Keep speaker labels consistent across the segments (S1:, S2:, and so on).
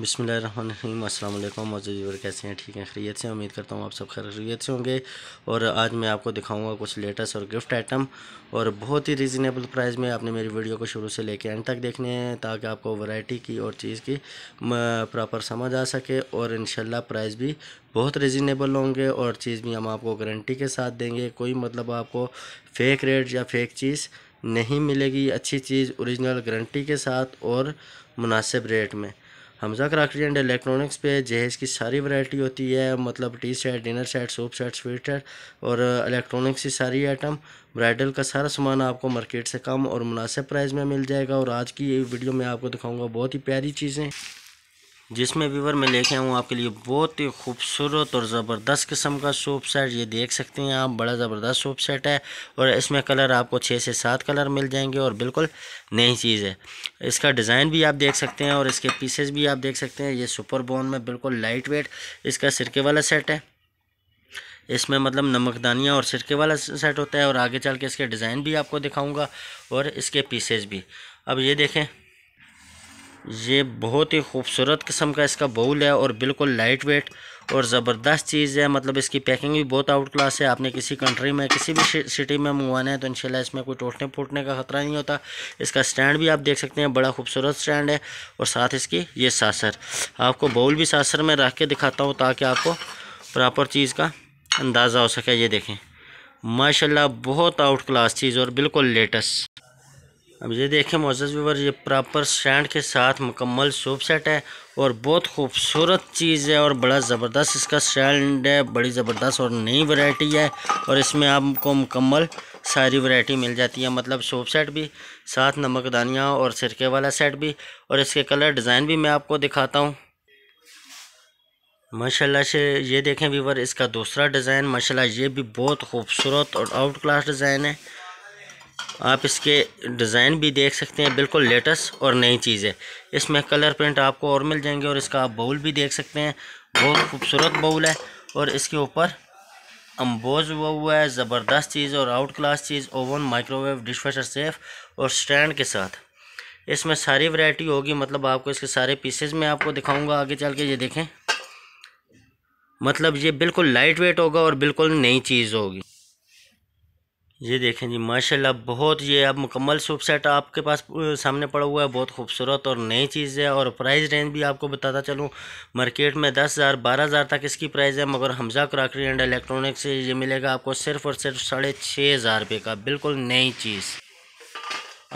S1: बिसमीम असल मौजूद कैसे हैं ठीक हैं खैरियत से उम्मीद करता हूँ आप सब खैरियत से होंगे और आज मैं आपको दिखाऊंगा कुछ लेटेस्ट और गिफ्ट आइटम और बहुत ही रीज़नेबल प्राइस में आपने मेरी वीडियो को शुरू से लेकर एंड तक देखने हैं ताकि आपको वैरायटी की और चीज़ की प्रॉपर समझ आ सके और इन प्राइस भी बहुत रिजनेबल होंगे और चीज़ भी हम आपको गारंटी के साथ देंगे कोई मतलब आपको फेक रेट या फेक चीज़ नहीं मिलेगी अच्छी चीज़ औरिजिनल गारंटी के साथ और मुनासिब रेट में हमजा क्राफ्टी एंड इलेक्ट्रॉनिक्स पे जहेज़ की सारी वैरायटी होती है मतलब tea set dinner set soup set sweet set और इलेक्ट्रॉनिक्स की सारी आइटम ब्राइडल का सारा सामान आपको मार्केट से कम और मुनासिब प्राइस में मिल जाएगा और आज की वीडियो में आपको दिखाऊंगा बहुत ही प्यारी चीज़ें जिसमें वीवर मैं लेके आऊँ आपके लिए बहुत ही खूबसूरत और ज़बरदस्त किस्म का सूप सेट ये देख सकते हैं आप बड़ा ज़बरदस्त सूप सेट है और इसमें कलर आपको छः से सात कलर मिल जाएंगे और बिल्कुल नई चीज़ है इसका डिज़ाइन भी आप देख सकते हैं और इसके पीसेस भी आप देख सकते हैं ये सुपर बोन में बिल्कुल लाइट वेट इसका सिरके वाला सेट है इसमें मतलब नमकदानियाँ और सिरके वाला सेट होता है और आगे चल के इसके डिज़ाइन भी आपको दिखाऊँगा और इसके पीसेज भी अब ये देखें ये बहुत ही खूबसूरत किस्म का इसका बाउल है और बिल्कुल लाइट वेट और ज़बरदस्त चीज़ है मतलब इसकी पैकिंग भी बहुत आउट क्लास है आपने किसी कंट्री में किसी भी सिटी में मंगवाना है तो इंशाल्लाह इसमें कोई टूटने फूटने का ख़तरा नहीं होता इसका स्टैंड भी आप देख सकते हैं बड़ा खूबसूरत स्टैंड है और साथ इसकी ये सासर आपको बाउल भी सासर में रख के दिखाता हूँ ताकि आपको प्रॉपर चीज़ का अंदाज़ा हो सके ये देखें माशाल्लाह बहुत आउट क्लास चीज़ और बिल्कुल लेटेस्ट अब ये देखें मोज़ व्यूवर ये प्रॉपर स्टैंड के साथ मुकम्मल सूप सेट है और बहुत खूबसूरत चीज़ है और बड़ा ज़बरदस्त इसका स्टैंड है बड़ी ज़बरदस्त और नई वैरायटी है और इसमें आपको मुकम्मल सारी वैरायटी मिल जाती है मतलब सूप सेट भी साथ नमकदानियाँ और सिरके वाला सेट भी और इसके कलर डिज़ाइन भी मैं आपको दिखाता हूँ माशाला से ये देखें व्यूवर इसका दूसरा डिज़ाइन माशाला ये भी बहुत खूबसूरत और आउट क्लास डिज़ाइन है आप इसके डिज़ाइन भी देख सकते हैं बिल्कुल लेटेस्ट और नई चीज़ है इसमें कलर प्रिंट आपको और मिल जाएंगे और इसका आप बाउल भी देख सकते हैं बहुत खूबसूरत बाउल है और इसके ऊपर अम्बोज हुआ हुआ है ज़बरदस्त चीज़ और आउट क्लास चीज़ ओवन माइक्रोवेव वाशर सेफ और स्टैंड के साथ इसमें सारी वैरायटी होगी मतलब आपको इसके सारे पीसेज में आपको दिखाऊंगा आगे चल के ये देखें मतलब ये बिल्कुल लाइट वेट होगा और बिल्कुल नई चीज़ होगी ये देखें जी माशाल्लाह बहुत ये अब मुकम्मल सूप सेट आपके पास सामने पड़ा हुआ है बहुत खूबसूरत और नई चीज़ है और प्राइस रेंज भी आपको बताता चलूँ मार्केट में दस हज़ार बारह हज़ार तक इसकी प्राइस है मगर हमजा क्राकरी एंड इलेक्ट्रॉनिक्स से ये मिलेगा आपको सिर्फ और सिर्फ साढ़े छः हज़ार रुपये का बिल्कुल नई चीज़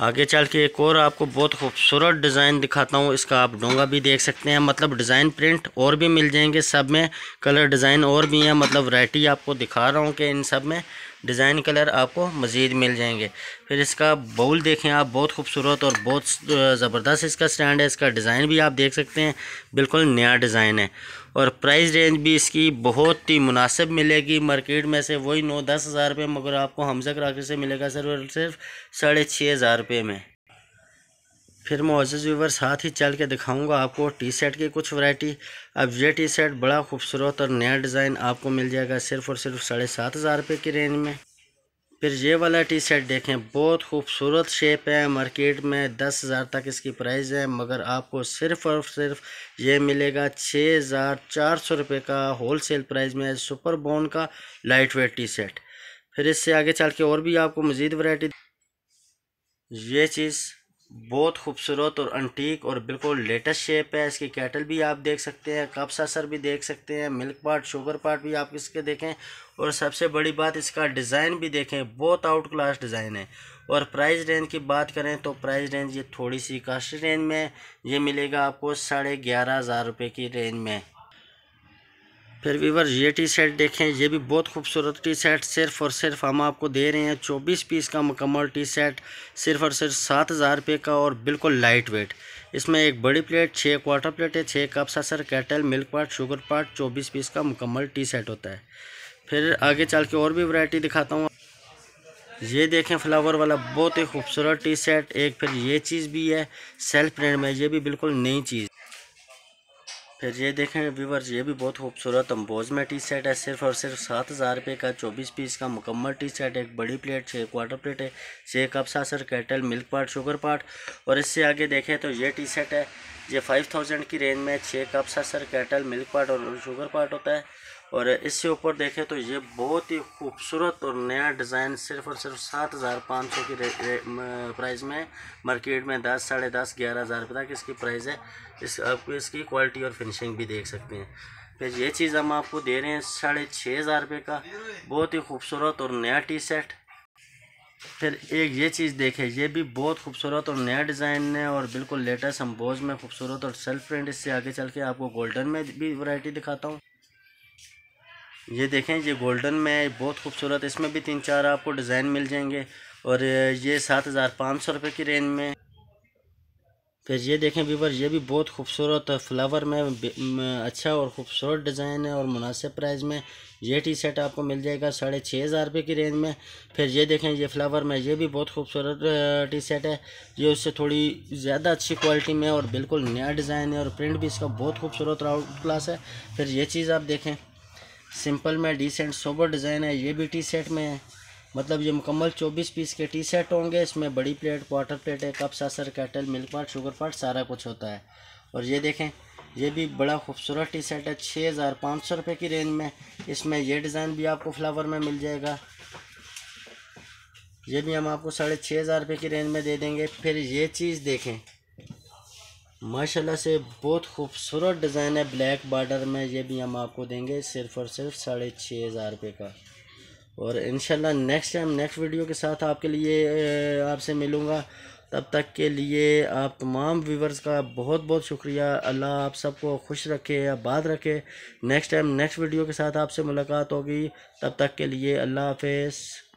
S1: आगे चल के एक और आपको बहुत खूबसूरत डिज़ाइन दिखाता हूँ इसका आप डोंगा भी देख सकते हैं मतलब डिज़ाइन प्रिंट और भी मिल जाएंगे सब में कलर डिज़ाइन और भी हैं मतलब वैरायटी आपको दिखा रहा हूँ कि इन सब में डिज़ाइन कलर आपको मज़ीद मिल जाएंगे फिर इसका बाउल देखें आप बहुत खूबसूरत और बहुत ज़बरदस्त इसका स्टैंड है इसका डिज़ाइन भी आप देख सकते हैं बिल्कुल नया डिज़ाइन है और प्राइस रेंज भी इसकी बहुत ही मुनासिब मिलेगी मार्केट में से वही नौ दस हज़ार रुपये मगर आपको हमजक राखी से मिलेगा सर और सिर्फ साढ़े छः हज़ार रुपये में फिर मोज़ व्यूवर साथ ही चल के दिखाऊंगा आपको टी शर्ट की कुछ वैरायटी अब ये टी शर्ट बड़ा खूबसूरत और नया डिज़ाइन आपको मिल जाएगा सिर्फ और सिर्फ साढ़े सात हज़ार रुपये की रेंज में फिर ये वाला टी शर्ट देखें बहुत खूबसूरत शेप है मार्केट में दस हज़ार तक इसकी प्राइस है मगर आपको सिर्फ़ और सिर्फ ये मिलेगा छः हज़ार चार सौ रुपये का होल सेल प्राइस में सुपर बोन का लाइट वेट टी शर्ट फिर इससे आगे चल के और भी आपको मज़ीद वैरायटी ये चीज़ बहुत खूबसूरत और अंटीक और बिल्कुल लेटेस्ट शेप है इसकी कैटल भी आप देख सकते हैं कप सर भी देख सकते हैं मिल्क पार्ट शुगर पार्ट भी आप इसके देखें और सबसे बड़ी बात इसका डिज़ाइन भी देखें बहुत आउट क्लास डिज़ाइन है और प्राइस रेंज की बात करें तो प्राइस रेंज ये थोड़ी सी कास्ट रेंज में ये मिलेगा आपको साढ़े ग्यारह हज़ार रुपये की रेंज में फिर वीवर ये टी शर्ट देखें ये भी बहुत खूबसूरत टी शर्ट सिर्फ और सिर्फ हम आपको दे रहे हैं चौबीस पीस का मुकम्मल टी शर्ट सिर्फ और सिर्फ सात हज़ार रुपये का और बिल्कुल लाइट वेट इसमें एक बड़ी प्लेट छः क्वार्टर प्लेट है छः cup saucer kettle milk pot sugar pot चौबीस पीस का मुकम्मल टी शर्ट होता है फिर आगे चल के और भी वैरायटी दिखाता हूँ ये देखें फ्लावर वाला बहुत ही खूबसूरत टी शर्ट एक फिर ये चीज़ भी है सेल्फ प्रिंट में ये भी बिल्कुल नई चीज़ फिर ये देखें व्यूवर्स ये भी बहुत खूबसूरत अम्बोज में टी सेट है सिर्फ और सिर्फ सात हज़ार रुपये का चौबीस पीस का मुकम्मल टी सेट एक बड़ी प्लेट छः क्वार्टर प्लेट है छः cup saucer kettle milk pot sugar pot और इससे आगे देखें तो ये टी सेट है ये फाइव थाउजेंड की रेंज में छः cup saucer kettle milk pot और शुगर पार्ट होता है और इससे ऊपर देखें तो ये बहुत ही खूबसूरत और नया डिज़ाइन सिर्फ और सिर्फ सात हज़ार पाँच सौ की प्राइस में मार्केट में दस साढ़े दस ग्यारह हज़ार रुपये तक इसकी प्राइस है इस आपको इसकी क्वालिटी और फिनिशिंग भी देख सकते हैं फिर ये चीज़ हम आपको दे रहे हैं साढ़े छः हज़ार रुपये का बहुत ही खूबसूरत और नया टी सेट फिर एक ये चीज़ देखें ये भी बहुत खूबसूरत और नया डिज़ाइन है और बिल्कुल लेटेस्ट हम में खूबसूरत और सेल्फ प्रिंट इससे आगे चल के आपको गोल्डन में भी वैरायटी दिखाता हूँ ये देखें ये गोल्डन में है बहुत खूबसूरत इसमें भी तीन चार आपको डिज़ाइन मिल जाएंगे और ये सात हज़ार पाँच सौ रुपये की रेंज में फिर ये देखें वीवर ये भी बहुत खूबसूरत फ्लावर में अच्छा और ख़ूबसूरत डिज़ाइन है और मुनासिब प्राइस में ये टी शर्ट आपको मिल जाएगा साढ़े छः हज़ार रुपये की रेंज में फिर ये देखें ये फ्लावर में ये भी बहुत खूबसूरत टी शर्ट है ये उससे थोड़ी ज़्यादा अच्छी क्वालिटी में और बिल्कुल नया डिज़ाइन है और प्रिंट भी इसका बहुत खूबसूरत राउंड क्लास है फिर ये चीज़ आप देखें सिंपल में डिसेंट सोबर डिज़ाइन है ये भी टी सेट में है मतलब ये मुकम्मल चौबीस पीस के टी सेट होंगे इसमें बड़ी प्लेट क्वार्टर प्लेट है cup saucer kettle milk pot sugar pot सारा कुछ होता है और ये देखें ये भी बड़ा खूबसूरत टी सेट है छः हज़ार पाँच सौ रुपये की रेंज में इसमें यह डिज़ाइन भी आपको फ्लावर में मिल जाएगा ये भी हम आपको साढ़े छः हज़ार रुपये की रेंज में दे देंगे फिर ये चीज़ देखें माशाल्लाह से बहुत खूबसूरत डिज़ाइन है ब्लैक बॉर्डर में ये भी हम आपको देंगे सिर्फ और सिर्फ साढ़े छः हज़ार रुपये का और in next time next video के साथ आपके लिए आपसे मिलूँगा तब तक के लिए आप तमाम व्यूवर्स का बहुत बहुत शुक्रिया अल्लाह आप सबको खुश रखे आबाद रखे नेक्स्ट टाइम नेक्स्ट वीडियो के साथ आपसे मुलाकात होगी तब तक के लिए अल्लाह हाफ